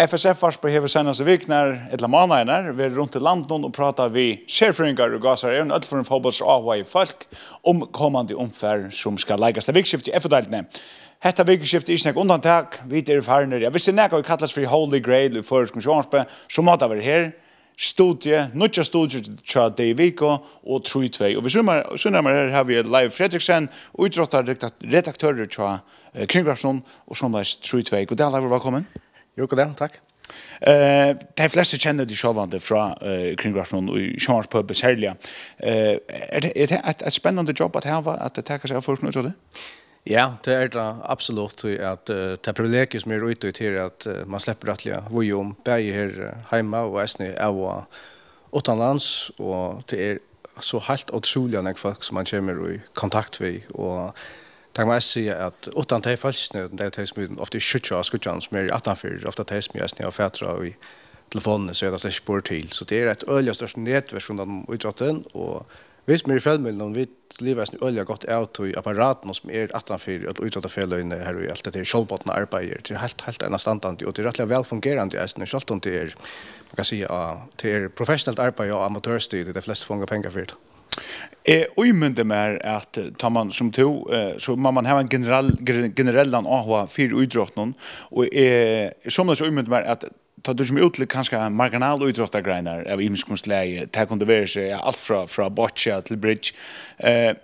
FSF var på hever i viknar, ett eller månader vi är runt i landet och pratar vi chefringar och gasar en öll för en fotbolls i folk om um kommande omfär som ska läggas till er vikskift i FDL. Hetta vikskift är er snack undantag, tag vi är farna där. Vi ser näka och kallas för Holy Grail i förs som mata vi här studie, nutja studie tja Tja Deiviko og 3-2. Og vi sunnar meg her har vi Leif Fredriksen, utrottar redaktører Tja eh, Kringgrafsson og sånn leis 3-2. God God dag, velkommen. Jo, god dag, takk. Eh, de fleste kjenner de sjølvande fra eh, Kringgrafen og i Sjønvarspøbe særlig. Eh, er det, er et, spennande spennende jobb at her at det takker seg av forskning, tror du? Ja, det er det absolutt at uh, det er privilegiet som er ute i til er at eh, man slipper rettelig vore om bæger her heima eh, og eisne er av og utenlands, og det er så helt utrolig enn folk som man kommer i kontakt med, og Tack mig att at utan det är falskt nu, det är det som ofta är skjutsa av skjutsan som är i attanfyr, ofta det som jag snäger fäter av i telefonen så är det inte spår till. Så det är er ett öliga störst nätverk som den utrotten och visst mer i fällmöjden om vi lever en öliga gott ut i apparaten som är er i attanfyr att utrotta fällöjden här och i allt det här er kjolbottna arbetet till helt, helt ena standande och till rättliga välfungerande är det kjolbottna till er, man kan säga, till er professionellt arbetet och amatörstyr det de flesta fångar pengar för det är oymende mer att eh, tar man som tog eh, så man man har en generell generell an och har fyra utdrotten och är som det är oymende mer att ta du som er utle kanske marginal utdrotta grinder av imskonstläge ta kunde allt från från botcha till bridge eh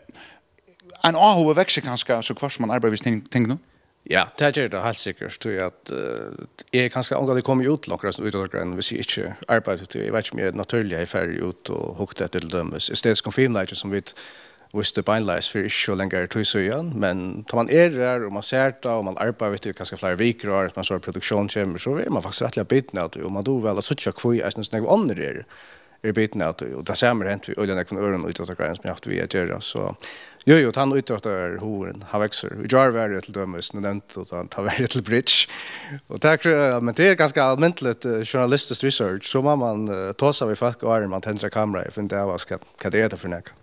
en och har kanske så kvar som man arbetar ting tänker nog Ja, det eh, er det helt sikkert, tror jeg at uh, jeg er ganske angre at jeg kommer ut langt resten ut av vi enn hvis jeg ikke arbeider vet ikke om jeg er naturlig i ferie ut og hukte etter til dem. I stedet skal finne det som vi visste beinleis for ikke så lenge er så igjen. Men når man er der og man ser det og man arbeider til ganske flere viker og man så produksjon kommer, så er man faktisk rettelig av bytene. Og man tror vel at sånn at hvor jeg synes jeg andre er biten av det. Og det ser meg hent vi, og det er noen øren utrettet greier som jeg har hatt vi å gjøre. Så jo, jo, han utrettet er hoveren, han vekser. Vi drar verre til dømes, nå nevnte at han tar verre til bridge. Og det er, men det er ganske allmentlig eh, journalistisk research. Så må man uh, ta seg ved folk og er man tenner kamera, for det er hva det er det for nekker.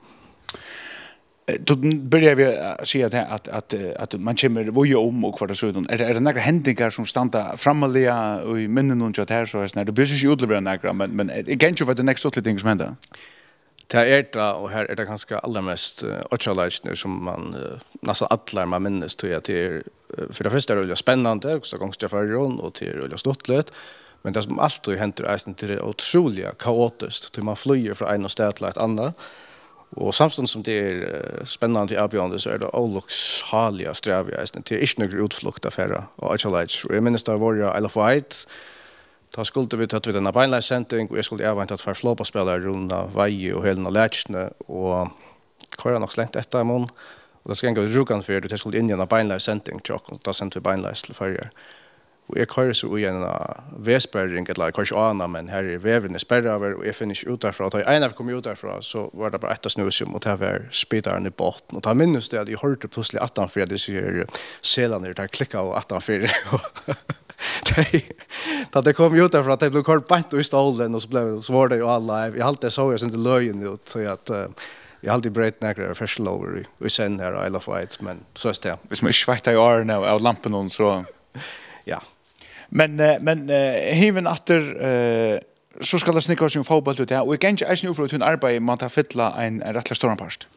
Eh, då börjar vi eh, se att att att eh, at man kommer vad gör om och vad det är er, er några händelser som står framalle och i minnen och jag tar så här så det blir ju utlever några nägra men men det kan ju vara det nästa lite ting som Det Ta det, och här är det ganska allra mest och som man uh, nästan man minns tror jag till uh, för det första är det ju spännande och så gångs jag för rond och till rulla stottlet men det som alltid händer är sen till otroliga kaotiskt till man flyr från en stad till ett annat. Og samstånd som det er eh, spennende er er til avbjørende, så er det avlokshalige av strevige eisen. Det er ikke noen utflukt av ferie av Atchalajt. Og jeg minnes det var jeg eller for eit. Da skulle vi tatt ved en avbeinleis-sending, og jeg skulle avbein tatt for flåpåspillere rundt av vei og helene av lærkene. Og hva nok slengt etter i måneden? Og det skal jeg gjøre rukkene for, og jeg skulle inn i en avbeinleis-sending til dere. Da sendte vi Beinleis til ferie. Og jeg kører så ui en vesperring, eller jeg kører ikke anna, men her er vevene er sperrer er, eh, over, og jeg finner ut derfra. Og da jeg enn jeg kom ut derfra, så var det bara etter snusium, og det var spidaren i botten, Og da minnes det at jeg hørte plutselig at han fyrer, det sier selene der, der klikker og at han fyrer. Da det kom ut derfra, det ble kort bant ui stålen, og så, ble, så var det jo alle. Jeg halte såg så, jeg sendte ut, så jeg at... Vi har alltid brett nekker av første lover i senden her, I love white, men så er det. Hvis man ikke av lampen noen, så... Ja, men eh, men hiven atter eh, eh så skal det snikka sin um fotball ut ja og igjen er snu for ein arbeid man ta fylla ein rettla stor part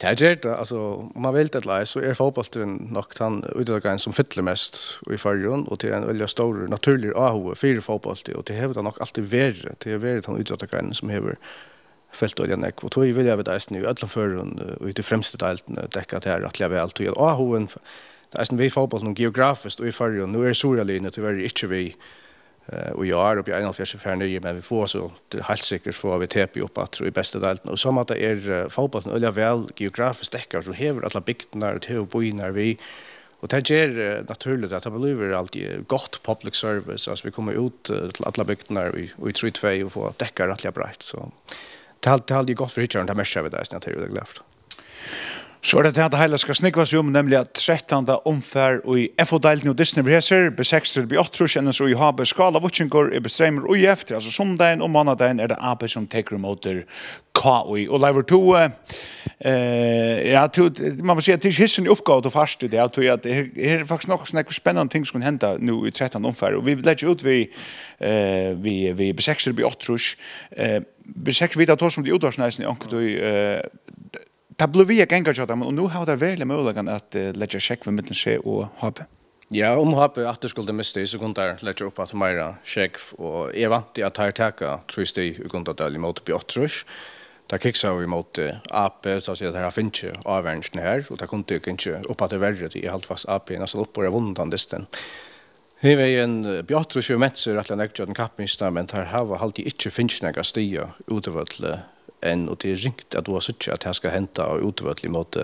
Det er det, altså, om man vil det lai, så er fotballtren nok den utdragaren som fytler mest i fargen, og til en er veldig stor, naturlig avhove, fire fotballtren, og det hever det nok alltid verre, det hever det den utdragaren som hever fylt olja nek, og tog vil jeg ved det, i ødla føren, og ut i fremste deltene, dekka til her, at jeg vil alltid, og det er som vi får på noen geografisk og i forrige, nå er Sorialine til å være ikke vi og jeg er oppe i 41 fjerde nye, men vi får så helt sikkert få vi tepe opp at i beste delen. Og som at det er fotballen øye vel geografisk dekker, så hever alle bygdene og til å bo inn her vi. Og det gjør naturlig at det blir alltid godt public service, altså vi kommer ut eh, til alle bygdene og i tryg tvei og får dekker alle breit. Så det er alltid godt for hittjøren, det er mest av det, jeg er glad for det. Så er det til at heila skal snikva seg om, nemlig at 13. omfær og i FO-deilning og Disney Reser, b 6 8, kjennes og i HB Skala Votsingor, i er Bestreimer og i Efter, altså sondagen og mannadegn er det AB som teker um imot der KOI. Og Leivor 2, eh, eh, ja, man må si at det er hissen i oppgavet og farst i det, at det er faktisk nok sånn spennende ting som kan henda nu i 13. omfær og vi leit jo ut vi eh, vi, vi sekk vidat hos hos hos hos hos hos hos hos hos hos hos hos hos hos Det ble vi ikke engasjert, men nå har det veldig mulighet at uh, eh, check Sjekk vil mitten skje og hape. Ja, om um hape at du skulle miste i sekunder, Ledger opp at Meira Sjekk, og jeg vant i at ta'r teka, tror jeg steg i grunn av det, imot Bjottrush. Da kiksa imot Ape, så sier at her finnes ikke her, og da kunne du ikke upp at det verre, i halvt fast Ape, nesten opp på det vondt av distan. er eh, en Bjottrush i metsur at jeg nekker at en um men ta'r hava halti i ikke finnes noen stier utover til eh, en och det är rikt att då så att jag ska hämta och utvärdlig mot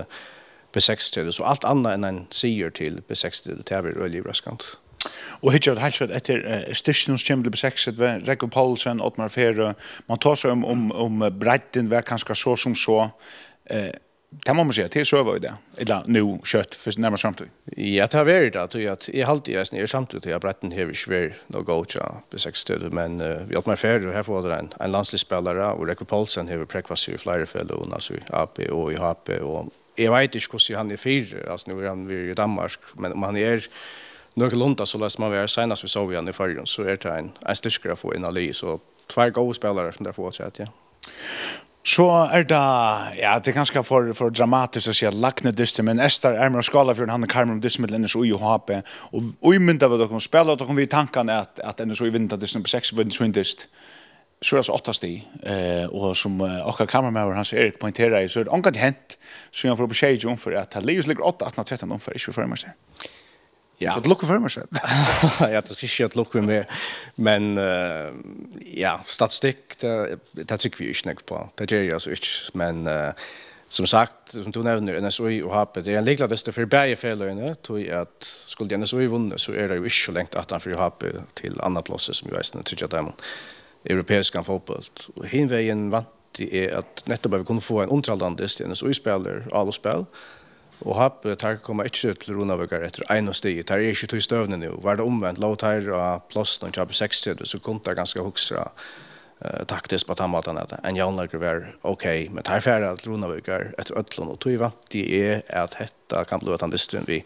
B60 eller så allt annat än en seer till B60 det är väl really riskant. Och hit jag hade ett stationus chamber B60 där Rick Paulsen och Marfer man tar sig om um, om um, om um bredden där kanske så som så Kan man må se at hir er søver i det, idda nu kjøtt fyrst nærmast samtug? Ja, det har vært idda, tåg at i halvdia i er samtuget, i Abretten hev vi svær no gautja besekt stød, men vi har vært færre, og her får vi en landslig spællare, og Rekke Paulsen hev vi prækvas i flere fæller, altså i AP og i HP, og eg veit ish kossi han er fyrre, altså nu er han i Danmark, men om um han er nok lonta, så løs ma vær senast vi sov i han i færgen, så er det en styrskraff og en alli, så tva gode spællare som det har fått sett Så er det, ja, det er ganske for, for dramatisk å si at lagt dyster, men Esther er med å skala for han og Karmel om dyster med denne så i og hape, og i mynda vi dere spiller, og dere kommer vi i tanken at denne så i vinda dyster på 6, vinda dyster, så er det sti, eh, og som eh, akkurat kameramauer hans Erik pointerer i, så er det omgat hent, så er det omgat hent, så er det at hent, så er det omgat hent, så er det omgat hent, så Ja. Det lukker for meg selv. ja, det skal ikke med, at lukker meg. Men uh, ja, statistikk, det, det trykker vi ikke nok på. Det gjør jeg altså ikke. Men uh, som sagt, som du nevner, NSOI og HAP, det er en liggelig liste for begge feilene, tror jeg at skulle NSOI vunne, så er det jo ikke så lengt at han får HAP til andre plasser, som jo er sånn, tror jeg at det er europeisk kan Og henveien vant det er at nettopp vi kunde få en omtrallandist i NSOI-spiller, alle spiller, Og hap, eh, tar koma ikkje til Runavøkar etter ein og sti, tar er ikkje tog støvne nu, var det omvendt, lov tar av plåsten og kjabbi 60, så kunne det ganske hoksra uh, eh, taktisk på tammaltan etter, en jaunlager var ok, men tar færa til Runavøkar etter Øtlund og Tuiva, de er at hetta kan blu at han distrin vi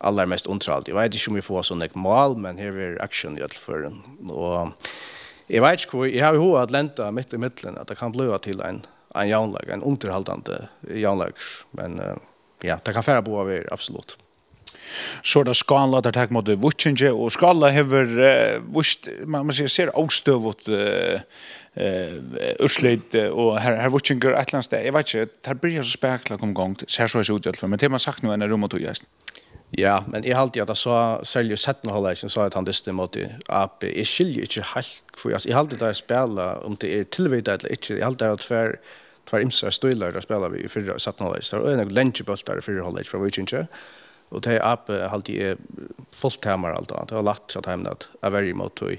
allar mest ontralt, jeg veit ikkje om vi får sånn ek men her er aksjon i Øtlføren, og jeg veit ikkje hvor, jeg har hva at lenta mitt i mittlen, at det kan blu til en, en jaunlager, en underhaldande jaunlager, men eh, ja, det kan være bra vi, absolutt. Så det skal la deg takk mot det vutsinje, og skal la hever eh, vuts, man må si, ser avstøv ut ursleid, eh, eh, og her vutsinje et eller annet sted, jeg vet ikke, det er bryr så spekla kom gong, ser så ut i utgjelt for, men det er man sagt noe enn er rom og tog, ja, men jeg halte at jeg så selv jo sett noe, jeg sa at han disse måte, at jeg skiljer ikke skil, for jeg skil, jeg i jeg skil, jeg skil, om det jeg skil, jeg skil, jeg skil, jeg jeg tvær imsa og spela vi i fyrra satnalist og ein lenge bultar fyrra hollage for which inch og te app halti er fullt tamar alt og det var lagt så tæmna at a very much to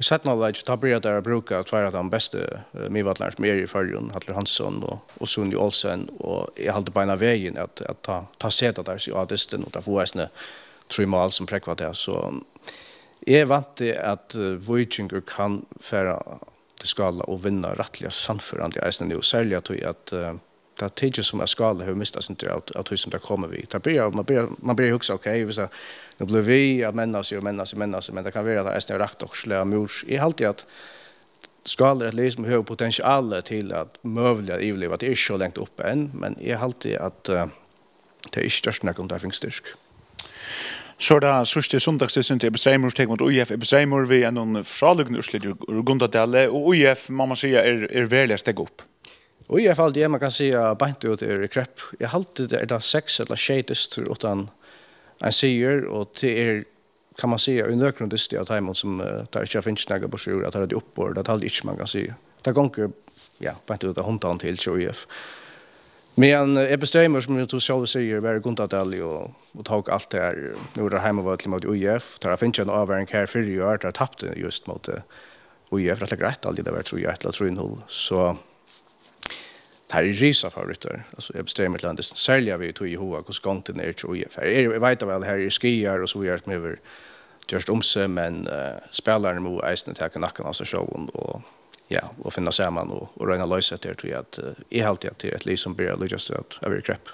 Vi sett noe leit, da blir jeg der bruker at hver av de beste uh, medvattlærer som er i fargen, Hattler Hansson og, og Sunni Olsen, og jeg halte beina veien at, at ta, ta setet der, sier Adisten, og ta få hæsne tre mål som prekva det. Så jeg vant til at uh, kan fære til skala og vinna rattelig og sannførende i eisen. Og særlig at uh, det er tidlig som er skala har mistet sin tur av det som det kommer vi. man, blir, man blir huksa, ok, hvis nå blir vi av menna seg og menna seg og menna seg, men det kan være at eisen er rakt og slag av mors. Jeg har alltid at skala er et liv som til at møvelig at at er ikke så lengt oppe enn, men jeg har alltid at det eh, er størst nok om det er styrk. Så er da sørste søndagstidsen til Ebbestreimur, tek mot UIF Ebbestreimur, vi er noen fralugne urslid i Gundadale, og UIF, må man sier, er, er velig å stegge opp. UIF er alltid, man kan si, er beint ut er i krepp. Jeg halte det er da seks eller tjeitest, utan en sier, og til er, kan man si, er unøkrundist i av teimen som uh, tar ikke av finnsnægge på sjur, at det er oppår, det er alltid ikke, man kan si. Det er gonger, ja, beint ut av hundtan til UIF. Uh, Men jag eh, bestämmer som jag tror själv säger att det är gott att det är att ta allt det här. Nu er det hemma och klimat i UF. Eh, det finns en avvärning här för att det har tappt just mot UF. Det är inte rätt alldeles att jag tror att det är innehåll. Så det er risa rysa favoritter. Jag bestämmer till att er säljer vi till i och skånden är er till UF. Er- jag vet väl att vel, här er skriar och så gör det med över Törst Omsö. Men spelarna är inte här kan nacka av sig Och ja, og finna sammen og, og regne løse til at eh, det er alltid at det er et liv som blir lykkes til at er krepp.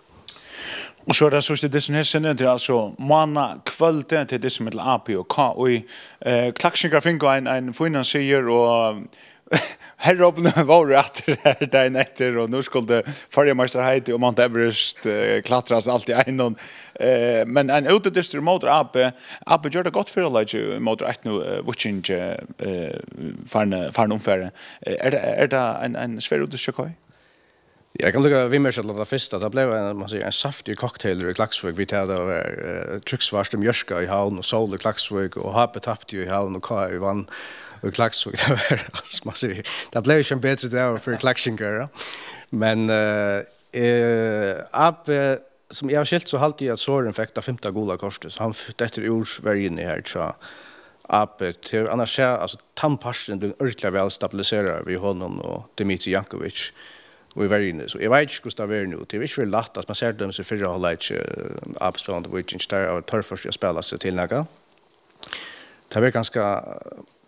Og så er det sørste det som er sinne til altså måne kvølte til det som er til API og K, og i eh, klakksjengrafing og en finansier og Herre åpne våre etter her dagen etter, og nu skulle det og Mount Everest uh, eh, klatres alltid ennå. eh men en utedister mot AP, AP gjør det godt for å lage mot et eh, vutsing uh, eh, farne, farne omfære. er, er det en, en svær utedister Jag kan lukka vi mörsat lata fyrsta, det blev en, man säger, en saftig cocktail i Klaxvig, vi tar det er uh, om Jörska i haun, och sol i Klaxvig, och hape tappte ju i haun, och kaj i vann i Klaxvig, det var alls, man säger, det blev ju en bättre dag för Klaxvigar, men uh, som jag har skilt så halte jag att såren fick femta gola korset, så han fick det ett var inne här, så ab, till annars ser jag, alltså, tandparsen blir ordentligt väl stabiliserad vid honom och Dimitri Jankovic, og i verden. Så jeg vet ikke hvordan det er nå. Det er ikke veldig lagt. Man ser dem som fyrre har lagt oppspillende på utgjengs der, og tør først å spille seg til noe. Det eh, eh, eh, er ganske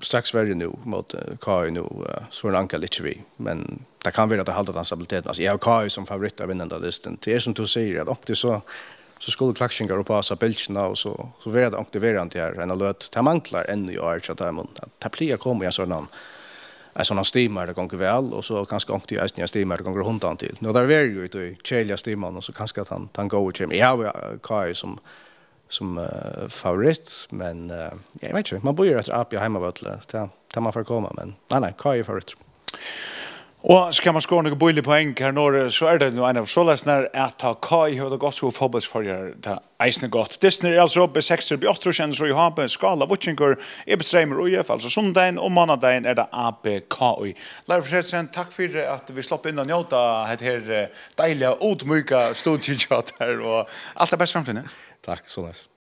straks verre nå, mot KU nå, så er det anker litt vi. Men det kan være at det holder den stabiliteten. Altså, jeg har KU som favoritt av vinnende listen. Det er som du sier, at om er så så skulle klaxingar upp oss av bältena och så så vet jag inte vad det är antar jag en enn ännu i år, att det är mun att plia kommer jag så någon en sånn stimer det kan ikke og så kanskje ångte jeg en stimer det kan ikke til. Nå der var jo ikke kjelig av og så kanskje at han, han går og kommer. Jeg har Kai som, som eh, favoritt, men eh, ja, jeg vet ikke, man bor jo etter Apia hjemme, vet du, til, man får men nei, nei, Kai er favoritt. Og skal man skåre noe bolig poeng, enk her nå, så er det noe en av så løsene her, at ta hva i høyde er godt så forberedt for jer til eisen er godt. Dessene er altså oppe i 6-8 år siden, så i høyde skala, vutjengur, i bestreimer og i altså sundegn, og mannadegn er det APK og i. for sikkert, takk for at vi slapp inn og njøyde av dette her eh, deilige, utmøyde studietjøyde her, og alt er best fremtiden. Takk, så